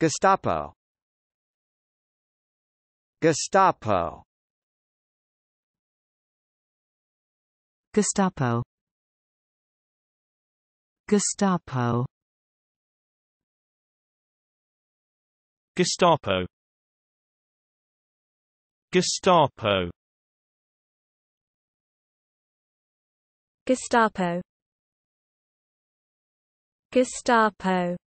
Gestapo Gestapo Gestapo Gestapo Gestapo Gestapo Gestapo Gestapo